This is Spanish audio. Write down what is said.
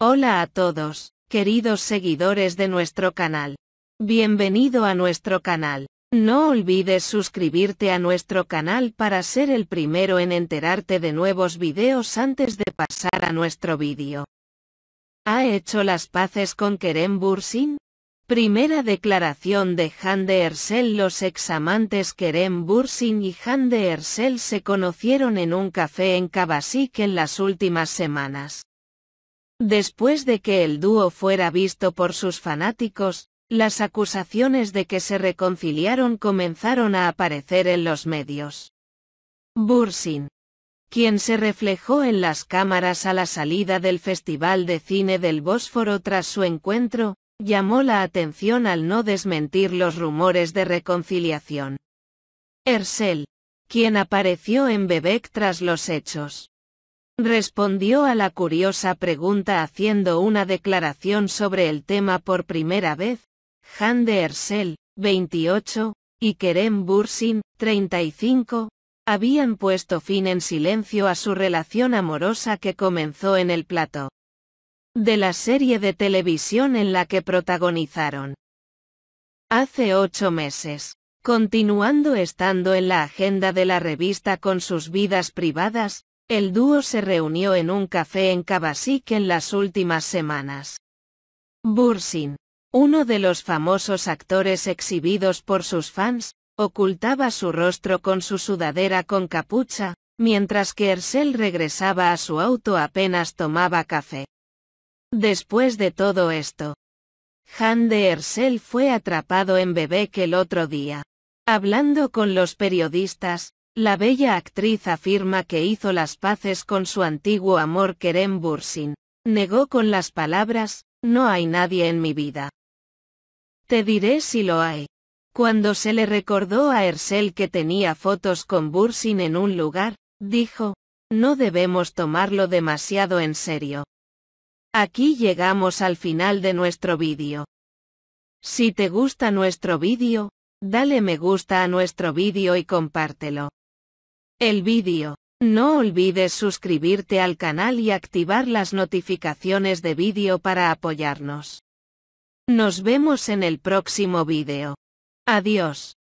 Hola a todos, queridos seguidores de nuestro canal. Bienvenido a nuestro canal. No olvides suscribirte a nuestro canal para ser el primero en enterarte de nuevos videos antes de pasar a nuestro vídeo. ¿Ha hecho las paces con Kerem Bursin? Primera declaración de Han de Ersel Los examantes Kerem Bursin y Han de Ersel se conocieron en un café en Kabasik en las últimas semanas. Después de que el dúo fuera visto por sus fanáticos, las acusaciones de que se reconciliaron comenzaron a aparecer en los medios. Bursin, quien se reflejó en las cámaras a la salida del Festival de Cine del Bósforo tras su encuentro, llamó la atención al no desmentir los rumores de reconciliación. Ersel, quien apareció en Bebek tras los hechos, Respondió a la curiosa pregunta haciendo una declaración sobre el tema por primera vez, Han de Ersel, 28, y Kerem Bursin, 35, habían puesto fin en silencio a su relación amorosa que comenzó en el plato de la serie de televisión en la que protagonizaron. Hace ocho meses, continuando estando en la agenda de la revista con sus vidas privadas, el dúo se reunió en un café en Kabasik en las últimas semanas. Bursin, uno de los famosos actores exhibidos por sus fans, ocultaba su rostro con su sudadera con capucha, mientras que Ersel regresaba a su auto apenas tomaba café. Después de todo esto, Han de Ersel fue atrapado en Bebek el otro día. Hablando con los periodistas, la bella actriz afirma que hizo las paces con su antiguo amor Kerem Bursin. Negó con las palabras, no hay nadie en mi vida. Te diré si lo hay. Cuando se le recordó a Ersel que tenía fotos con Bursin en un lugar, dijo, no debemos tomarlo demasiado en serio. Aquí llegamos al final de nuestro vídeo. Si te gusta nuestro vídeo, dale me gusta a nuestro vídeo y compártelo el vídeo. No olvides suscribirte al canal y activar las notificaciones de vídeo para apoyarnos. Nos vemos en el próximo vídeo. Adiós.